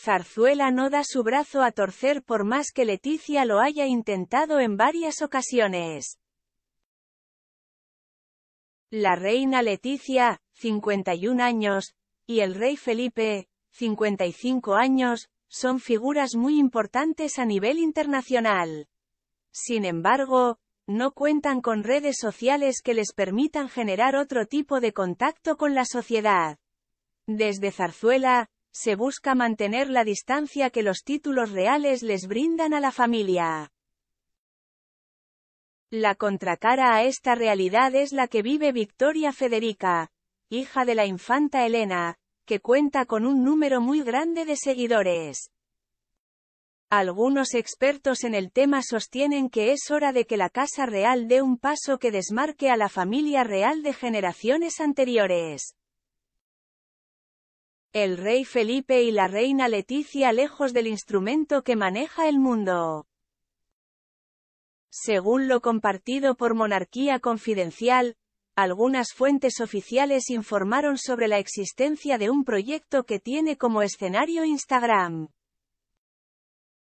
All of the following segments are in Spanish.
Zarzuela no da su brazo a torcer por más que Leticia lo haya intentado en varias ocasiones. La reina Leticia, 51 años, y el rey Felipe, 55 años, son figuras muy importantes a nivel internacional. Sin embargo, no cuentan con redes sociales que les permitan generar otro tipo de contacto con la sociedad. Desde Zarzuela, se busca mantener la distancia que los títulos reales les brindan a la familia. La contracara a esta realidad es la que vive Victoria Federica, hija de la infanta Elena, que cuenta con un número muy grande de seguidores. Algunos expertos en el tema sostienen que es hora de que la Casa Real dé un paso que desmarque a la familia real de generaciones anteriores. El rey Felipe y la reina Leticia lejos del instrumento que maneja el mundo. Según lo compartido por Monarquía Confidencial, algunas fuentes oficiales informaron sobre la existencia de un proyecto que tiene como escenario Instagram.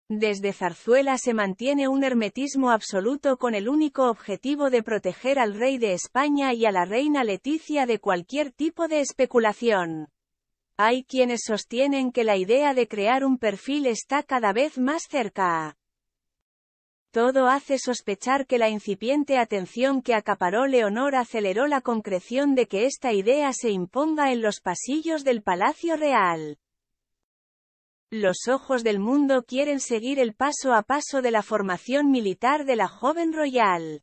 Desde Zarzuela se mantiene un hermetismo absoluto con el único objetivo de proteger al rey de España y a la reina Leticia de cualquier tipo de especulación. Hay quienes sostienen que la idea de crear un perfil está cada vez más cerca todo hace sospechar que la incipiente atención que acaparó Leonor aceleró la concreción de que esta idea se imponga en los pasillos del Palacio Real. Los ojos del mundo quieren seguir el paso a paso de la formación militar de la joven royal.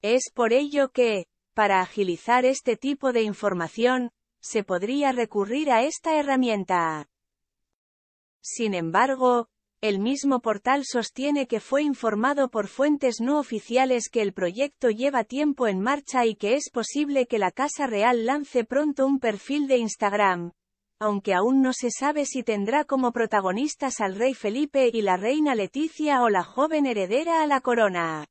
Es por ello que, para agilizar este tipo de información, se podría recurrir a esta herramienta. Sin embargo, el mismo portal sostiene que fue informado por fuentes no oficiales que el proyecto lleva tiempo en marcha y que es posible que la Casa Real lance pronto un perfil de Instagram, aunque aún no se sabe si tendrá como protagonistas al rey Felipe y la reina Leticia o la joven heredera a la corona.